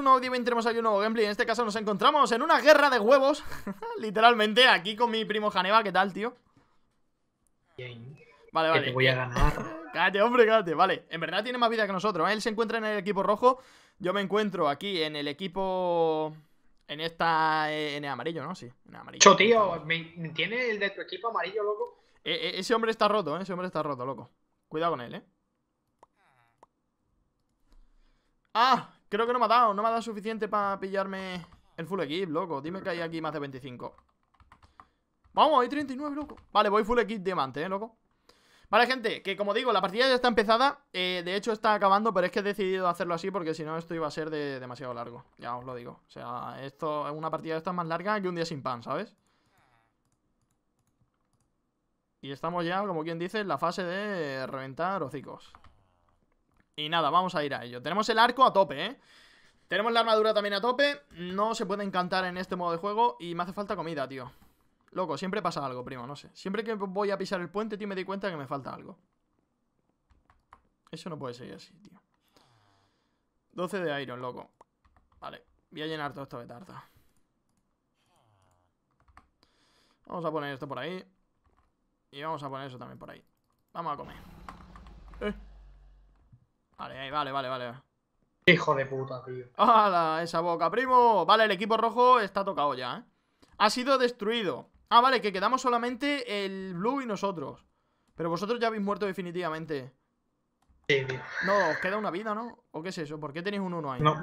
un audio y tenemos aquí un nuevo gameplay En este caso nos encontramos en una guerra de huevos Literalmente, aquí con mi primo Janeva ¿Qué tal, tío? Vale, vale voy a ganar Cállate, hombre, cállate Vale, en verdad tiene más vida que nosotros ¿eh? Él se encuentra en el equipo rojo Yo me encuentro aquí en el equipo... En esta... Eh, en el amarillo, ¿no? Sí, en amarillo tío, ¿me tiene el de tu equipo amarillo, loco? Eh, ese hombre está roto, Ese hombre está roto, loco Cuidado con él, ¿eh? ¡Ah! Creo que no me ha dado, no me ha dado suficiente para pillarme el full equip, loco Dime que hay aquí más de 25 Vamos, hay 39, loco Vale, voy full equip diamante, eh, loco Vale, gente, que como digo, la partida ya está empezada eh, De hecho está acabando, pero es que he decidido hacerlo así Porque si no esto iba a ser demasiado largo Ya os lo digo, o sea, esto Una partida esta es más larga que un día sin pan, ¿sabes? Y estamos ya, como quien dice, en la fase de reventar hocicos y nada, vamos a ir a ello. Tenemos el arco a tope, ¿eh? Tenemos la armadura también a tope. No se puede encantar en este modo de juego. Y me hace falta comida, tío. Loco, siempre pasa algo, primo, no sé. Siempre que voy a pisar el puente, tío, me di cuenta que me falta algo. Eso no puede seguir así, tío. 12 de iron, loco. Vale, voy a llenar todo esto de tarta. Vamos a poner esto por ahí. Y vamos a poner eso también por ahí. Vamos a comer. Vale, vale, vale, vale. Hijo de puta, tío. ¡Hala! Esa boca, primo. Vale, el equipo rojo está tocado ya, ¿eh? Ha sido destruido. Ah, vale, que quedamos solamente el blue y nosotros. Pero vosotros ya habéis muerto definitivamente. Sí, tío. No, os queda una vida, ¿no? ¿O qué es eso? ¿Por qué tenéis un 1 ahí? No.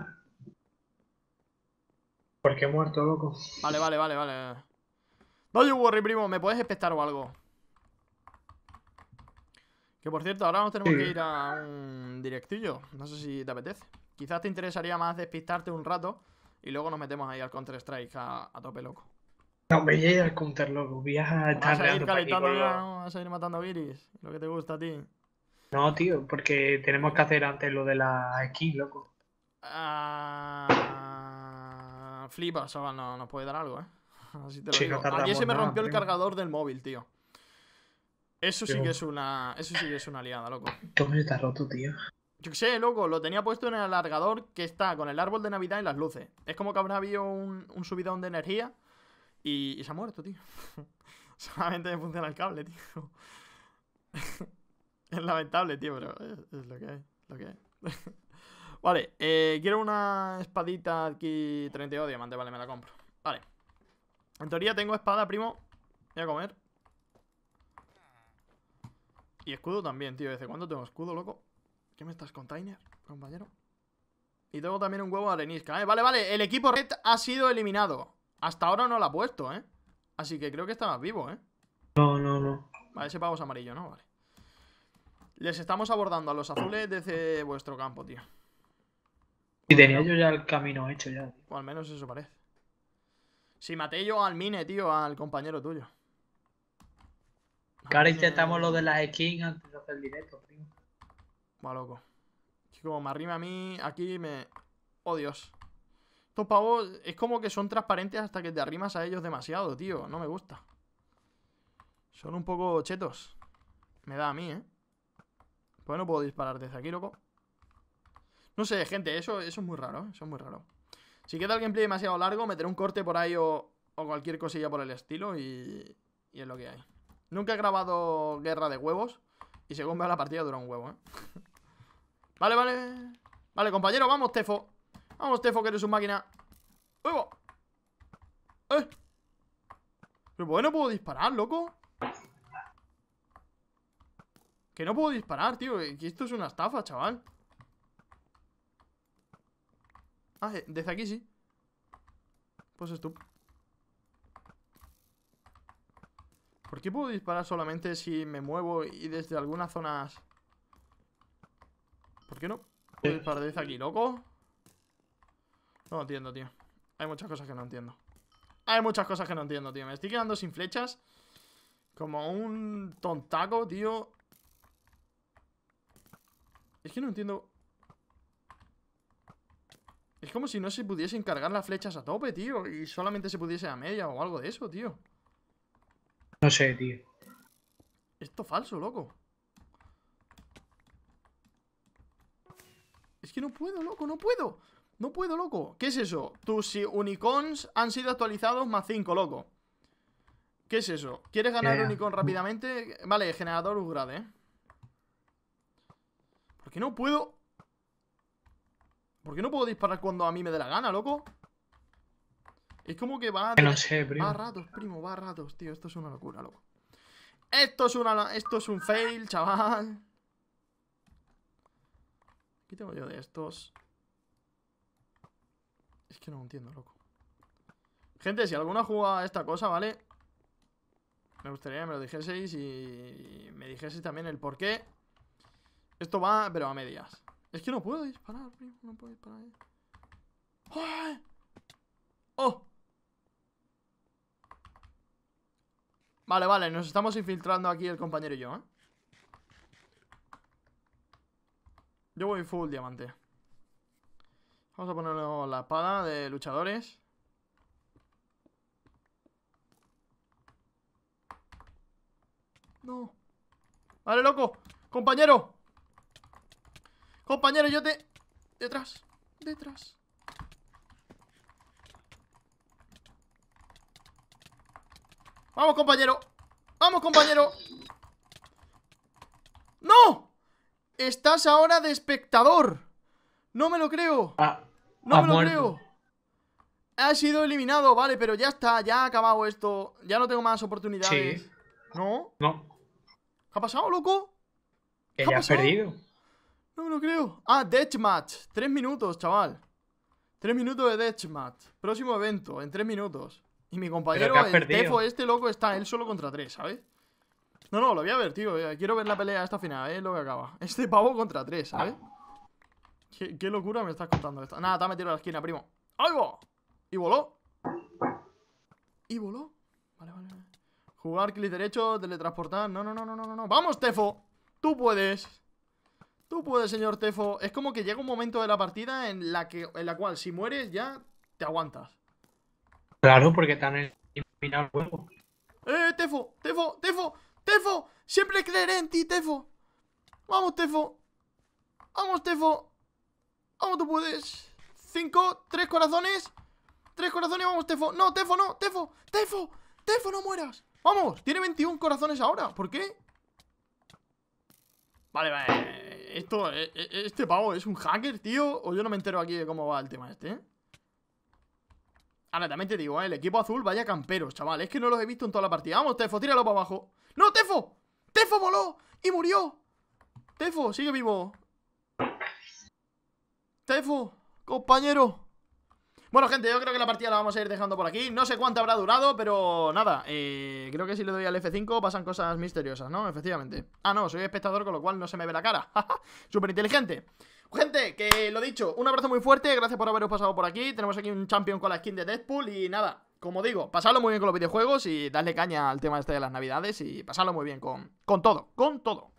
Porque he muerto, loco. Vale, vale, vale, vale. No, worry, primo. ¿Me puedes espectar o algo? Que por cierto, ahora nos tenemos que ir a un directillo. No sé si te apetece. Quizás te interesaría más despistarte un rato y luego nos metemos ahí al Counter-Strike a, tope loco. No, me ir al Counter loco. Voy a estar Vas a calentando Vas a ir matando viris. Lo que te gusta a ti. No, tío, porque tenemos que hacer antes lo de la skin, loco. Ah, flipa, no, nos puede dar algo, eh. Así te lo digo. Ayer se me rompió el cargador del móvil, tío. Eso sí que es una. Eso sí que es una liada, loco. ¿Cómo está roto, tío? Yo qué sé, loco, lo tenía puesto en el alargador que está con el árbol de Navidad y las luces. Es como que habrá habido un, subidón de energía y, se ha muerto, tío. Solamente me funciona el cable, tío. es lamentable, tío, pero es, lo que es, lo que vale, eh, quiero una espadita aquí 32 diamantes, vale, me la compro. Vale. En teoría tengo espada, primo. Voy a comer. Y escudo también, tío. ¿Desde cuándo tengo escudo, loco? ¿Qué me estás, container, compañero? Y tengo también un huevo de arenisca, ¿eh? Vale, vale, el equipo red ha sido eliminado. Hasta ahora no lo ha puesto, ¿eh? Así que creo que está más vivo, ¿eh? No, no, no. Vale, ese pavo es amarillo, ¿no? Vale. Les estamos abordando a los azules desde vuestro campo, tío. Y tenía yo ya el camino hecho ya. O al menos eso parece. Si maté yo al mine, tío, al compañero tuyo ahora intentamos lo de las skins antes de hacer el directo, primo. Va loco. Como me arrima a mí, aquí me. Oh Dios. Estos pavos es como que son transparentes hasta que te arrimas a ellos demasiado, tío. No me gusta. Son un poco chetos. Me da a mí, ¿eh? Pues no puedo disparar desde aquí, loco. No sé, gente, eso, es muy raro, ¿eh? Eso es muy raro. Si queda el gameplay demasiado largo, meteré un corte por ahí o, o cualquier cosilla por el estilo y, y es lo que hay. Nunca he grabado guerra de huevos. Y según vea la partida dura un huevo, ¿eh? vale, vale. Vale, compañero, vamos, Tefo. Vamos, Tefo, que eres un máquina. ¡Huevo! ¡Eh! Pero no puedo disparar, loco. Que no puedo disparar, tío. esto es una estafa, chaval. Ah, eh, desde aquí sí. Pues tú. ¿Por qué puedo disparar solamente si me muevo y desde algunas zonas... ¿Por qué no puedo disparar desde aquí, loco? No entiendo, tío. Hay muchas cosas que no entiendo. Hay muchas cosas que no entiendo, tío. Me estoy quedando sin flechas. Como un tontaco, tío. Es que no entiendo... Es como si no se pudiesen cargar las flechas a tope, tío. Y solamente se pudiese a media o algo de eso, tío. No sé, tío. Esto falso, loco. Es que no puedo, loco, no puedo. No puedo, loco. ¿Qué es eso? Tus unicorns han sido actualizados más 5, loco. ¿Qué es eso? ¿Quieres ganar yeah. unicorn rápidamente? Vale, generador upgrade, ¿eh? ¿Por qué no puedo? ¿Por qué no puedo disparar cuando a mí me dé la gana, loco? Es como que va va ratos, primo, va a ratos, tío. Esto es una locura, loco. Esto es una esto es un fail, chaval. ¿Qué tengo yo de estos? Es que no lo entiendo, loco. Gente, si alguna juega esta cosa, ¿vale? Me gustaría que me lo dijeseis y me dijeseis también el por qué. Esto va, pero a medias. Es que no puedo disparar, primo, no puedo disparar. ¡Oh! Vale, vale, nos estamos infiltrando aquí el compañero y yo, ¿eh? Yo voy full diamante Vamos a ponerle la espada de luchadores No Vale, loco Compañero Compañero, yo te... Detrás Detrás Vamos, compañero. Vamos, compañero. ¡No! Estás ahora de espectador. No me lo creo. no me lo creo. Ha sido eliminado, vale, pero ya está, ya ha acabado esto. Ya no tengo más oportunidades. No. qué ha pasado, loco? ¿Qué has perdido. No me lo creo. Ah, Deathmatch. Tres minutos, chaval. Tres minutos de Deathmatch. Próximo evento, en tres minutos. Y mi compañero, el tefo este loco, está él solo contra tres, ¿sabes? No, no, lo voy a ver, tío. Eh, quiero ver la pelea esta final, ¿eh? Lo que acaba. Este pavo contra tres, ¿sabes? ¿Qué, locura me estás contando esta Nada, te ha metido a la esquina, primo. ¡Ahí va! Y voló. Y voló. Vale, vale, vale. Jugar clic derecho, teletransportar. No, no, no, no, no, no. ¡Vamos, Tefo! Tú puedes. Tú puedes, señor Tefo. Es como que llega un momento de la partida en la, que, en la cual si mueres ya te aguantas. Claro, porque te han el juego. ¡Eh, Tefo! ¡Tefo! ¡Tefo! ¡Tefo! ¡Siempre creeré en ti, Tefo! ¡Vamos, Tefo! ¡Vamos, Tefo! ¡Vamos, tú puedes! Cinco, tres corazones Tres corazones, vamos, Tefo No, Tefo, no, Tefo, Tefo Tefo, no mueras Vamos, tiene 21 corazones ahora ¿Por qué? Vale, vale Esto, e, e, este pavo es un hacker, tío O yo no me entero aquí de cómo va el tema este, ¿eh? Ahora, también te digo, ¿eh? el equipo azul vaya camperos, chaval. Es que no los he visto en toda la partida. Vamos, Tefo, tíralo para abajo. ¡No, Tefo! ¡Tefo voló! ¡Y murió! ¡Tefo, sigue vivo! ¡Tefo! ¡Compañero! Bueno, gente, yo creo que la partida la vamos a ir dejando por aquí. No sé cuánto habrá durado, pero nada. Eh, creo que si le doy al F5 pasan cosas misteriosas, ¿no? Efectivamente. Ah, no, soy espectador, con lo cual no se me ve la cara. Súper inteligente. Gente, que lo dicho, un abrazo muy fuerte, gracias por haberos pasado por aquí. Tenemos aquí un champion con la skin de Deadpool y nada, como digo, pasadlo muy bien con los videojuegos y darle caña al tema este de las navidades y pasadlo muy bien con, con todo, con todo.